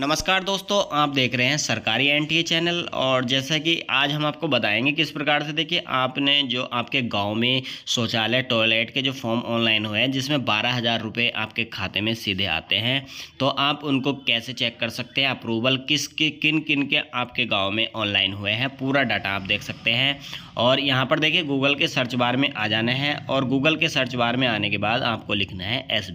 नमस्कार दोस्तों आप देख रहे हैं सरकारी एन चैनल और जैसा कि आज हम आपको बताएंगे किस प्रकार से देखिए आपने जो आपके गांव में शौचालय टॉयलेट के जो फॉर्म ऑनलाइन हुए हैं जिसमें बारह हज़ार रुपये आपके खाते में सीधे आते हैं तो आप उनको कैसे चेक कर सकते हैं अप्रूवल किस के किन किन के आपके गाँव में ऑनलाइन हुए हैं पूरा डाटा आप देख सकते हैं और यहाँ पर देखिए गूगल के सर्च बार में आ जाना है और गूगल के सर्च बार में आने के बाद आपको लिखना है एस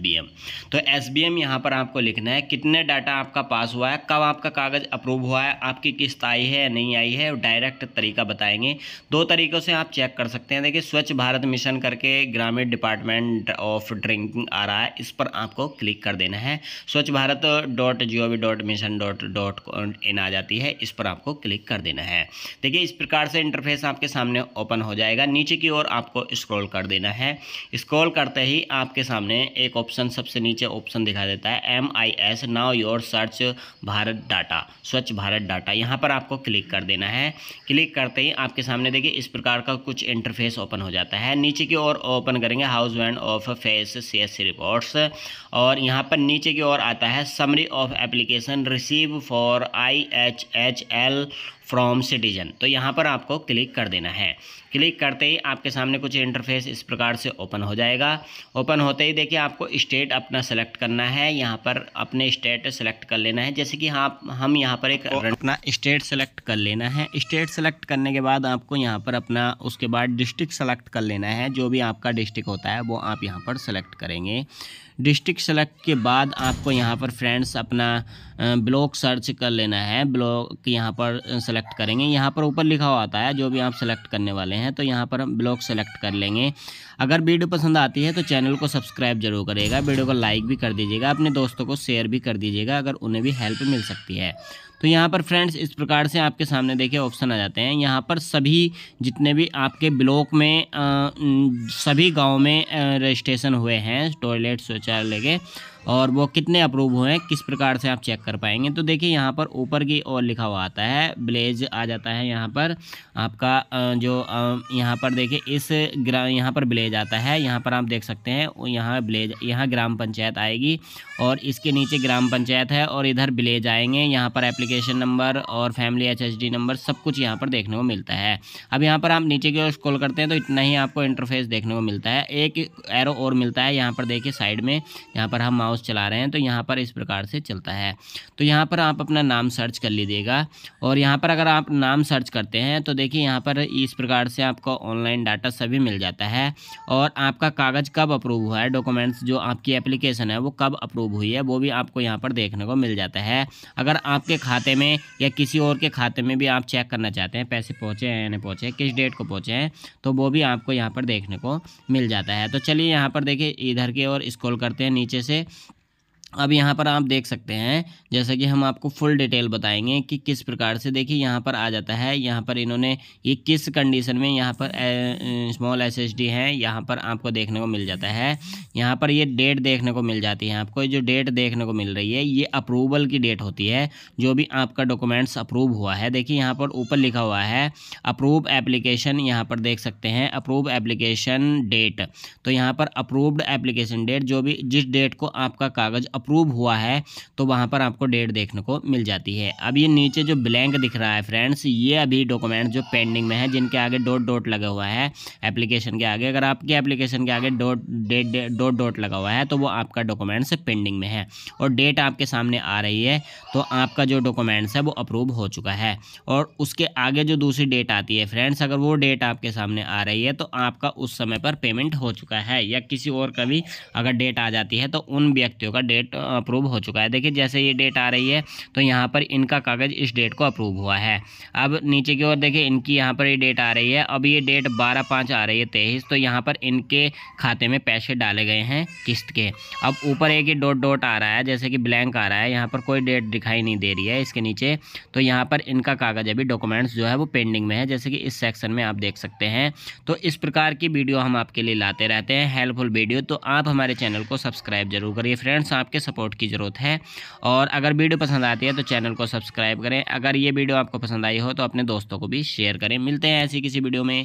तो एस बी यहाँ पर आपको लिखना है कितने डाटा आपका पास पास हुआ है कब आपका कागज़ अप्रूव हुआ है आपकी किस्त आई है नहीं आई है डायरेक्ट तरीका बताएंगे दो तरीक़ों से आप चेक कर सकते हैं देखिए स्वच्छ भारत मिशन करके ग्रामीण डिपार्टमेंट ऑफ ड्रिंकिंग आ रहा है इस पर आपको क्लिक कर देना है Swachh Bharat dot G O V dot mission dot dot in आ जाती है इस पर आपको क्लिक कर देना है देखिए इस प्रकार से इंटरफेस आपके सामने ओपन हो जाएगा नीचे की ओर आपको स्क्रॉल कर देना है स्क्रॉल करते ही आपके सामने एक ऑप्शन सबसे नीचे ऑप्शन दिखा देता है M I S now your search Bharat data Swachh Bharat data यहाँ पर आपको क्लिक कर देना है क्लिक करते ही आपके सामने देखिए इस प्रकार का कुछ इंटरफेस ओपन हो जाता है नीचे की ओर ओपन करेंगे house wand of face C reports और यहाँ पर नीचे की ओर आता है summary of application receive for I H H L from citizen तो यहाँ पर आपको क्लिक कर देना है क्लिक करते ही आपके सामने कुछ इंटरफेस इस प्रकार से ओपन हो जाएगा ओपन होते ही देखिए आपको स्टेट अपना सेलेक्ट करना है यहाँ पर अपने स्टेट सेलेक्ट कर लेना है जैसे कि आप हाँ, हम यहाँ पर एक अपना स्टेट सेलेक्ट कर लेना है स्टेट सेलेक्ट करने के बाद आपको यहाँ पर अपना उसके बाद डिस्ट्रिक्ट सेलेक्ट कर लेना है जो भी आपका डिस्ट्रिक्ट होता है वो आप यहाँ पर सेलेक्ट करेंगे डिस्ट्रिक्ट सेलेक्ट के बाद आपको यहाँ पर फ्रेंड्स अपना ब्लॉक सर्च कर लेना है ब्लॉक यहाँ पर सेलेक्ट सेलेक्ट करेंगे यहाँ पर ऊपर लिखा हुआ आता है जो भी आप सेलेक्ट करने वाले हैं तो यहाँ पर हम ब्लॉग सेलेक्ट कर लेंगे अगर वीडियो पसंद आती है तो चैनल को सब्सक्राइब जरूर करिएगा वीडियो को लाइक भी कर दीजिएगा अपने दोस्तों को शेयर भी कर दीजिएगा अगर उन्हें भी हेल्प मिल सकती है तो यहाँ पर फ्रेंड्स इस प्रकार से आपके सामने देखिए ऑप्शन आ जाते हैं यहाँ पर सभी जितने भी आपके ब्लॉक में आ, सभी गांव में रजिस्ट्रेशन हुए हैं टॉयलेट शौचालय के और वो कितने अप्रूव हुए हैं किस प्रकार से आप चेक कर पाएंगे तो देखिए यहाँ पर ऊपर की ओर लिखा हुआ आता है ब्लेज आ जाता है यहाँ पर आपका जो यहाँ पर देखिए इस ग्राम यहाँ पर ब्लेज आता है यहाँ पर आप देख सकते हैं यहाँ ब्लेज यहाँ ग्राम पंचायत आएगी और इसके नीचे ग्राम पंचायत है और इधर ब्लेज आएंगे यहाँ पर एप्लीकेशन नंबर और फैमिली एच नंबर सब कुछ यहाँ पर देखने को मिलता है अब यहाँ पर आप नीचे की ओर स्कॉल करते हैं तो इतना ही आपको इंटरफेस देखने को मिलता है एक एरो और मिलता है यहाँ पर देखिए साइड में यहाँ पर हम माउस माउस चला रहे हैं तो यहाँ पर इस प्रकार से चलता है तो यहाँ पर आप अपना नाम सर्च कर लीजिएगा और यहाँ पर अगर आप नाम सर्च करते हैं तो देखिए यहाँ पर इस प्रकार से आपको ऑनलाइन डाटा सभी मिल जाता है और आपका कागज़ कब अप्रूव हुआ है डॉक्यूमेंट्स जो आपकी एप्लीकेशन है वो कब अप्रूव हुई है वो भी आपको यहाँ पर देखने को मिल जाता है अगर आपके खाते में या किसी और के खाते में भी आप चेक करना चाहते हैं पैसे पहुँचे हैं या नहीं पहुँचे किस डेट को पहुँचे हैं तो वो भी आपको यहाँ पर देखने को मिल जाता है तो चलिए यहाँ पर देखिए इधर के और स्क्रॉल करते हैं नीचे से अब यहाँ पर आप देख सकते हैं जैसा कि हम आपको फुल डिटेल बताएंगे कि किस प्रकार से देखिए यहाँ पर आ जाता है यहाँ पर इन्होंने ये किस कंडीशन में यहाँ पर स्मॉल एस एस डी है यहाँ पर आपको देखने को मिल जाता है यहाँ पर ये डेट देखने को मिल जाती है आपको जो डेट देखने को मिल रही है ये अप्रूवल की डेट होती है जो भी आपका डॉक्यूमेंट्स अप्रूव हुआ है देखिए यहाँ पर ऊपर लिखा हुआ है अप्रूव एप्लीकेशन यहाँ पर देख सकते हैं अप्रूव एप्लीकेशन डेट तो यहाँ पर अप्रूव्ड एप्लीकेशन डेट जो भी जिस डेट को आपका कागज़ अप्रूव हुआ है तो वहाँ पर आपको डेट देखने को मिल जाती है अब ये नीचे जो ब्लैंक दिख रहा है फ्रेंड्स ये अभी डॉक्यूमेंट जो पेंडिंग में है जिनके आगे डॉट डॉट लगा हुआ है एप्लीकेशन के आगे अगर आपके एप्लीकेशन के आगे डॉट डेट डॉट डॉट लगा हुआ है तो वो आपका डॉक्यूमेंट्स पेंडिंग में है और डेट आपके सामने आ रही है तो आपका जो डॉक्यूमेंट्स है वो अप्रूव हो चुका है और उसके आगे जो दूसरी डेट आती है फ्रेंड्स अगर वो डेट आपके सामने आ रही है तो आपका उस समय पर पेमेंट हो चुका है या किसी और का भी अगर डेट आ जाती है तो उन व्यक्तियों का डेट डेट अप्रूव uh, हो चुका है देखिए जैसे ये डेट आ रही है तो यहाँ पर इनका कागज़ इस डेट को अप्रूव हुआ है अब नीचे की ओर देखिए इनकी यहाँ पर ये डेट आ रही है अब ये डेट बारह पाँच आ रही है तेईस तो यहाँ पर इनके खाते में पैसे डाले गए हैं किस्त के अब ऊपर एक ही डोट डोट आ रहा है जैसे कि ब्लैंक आ रहा है यहाँ पर कोई डेट दिखाई नहीं दे रही है इसके नीचे तो यहाँ पर इनका कागज़ अभी डॉक्यूमेंट्स जो है वो पेंडिंग में है जैसे कि इस सेक्शन में आप देख सकते हैं तो इस प्रकार की वीडियो हम आपके लिए लाते रहते हैं हेल्पफुल वीडियो तो आप हमारे चैनल को सब्सक्राइब जरूर करिए फ्रेंड्स आपके सपोर्ट की ज़रूरत है और अगर वीडियो पसंद आती है तो चैनल को सब्सक्राइब करें अगर ये वीडियो आपको पसंद आई हो तो अपने दोस्तों को भी शेयर करें मिलते हैं ऐसी किसी वीडियो में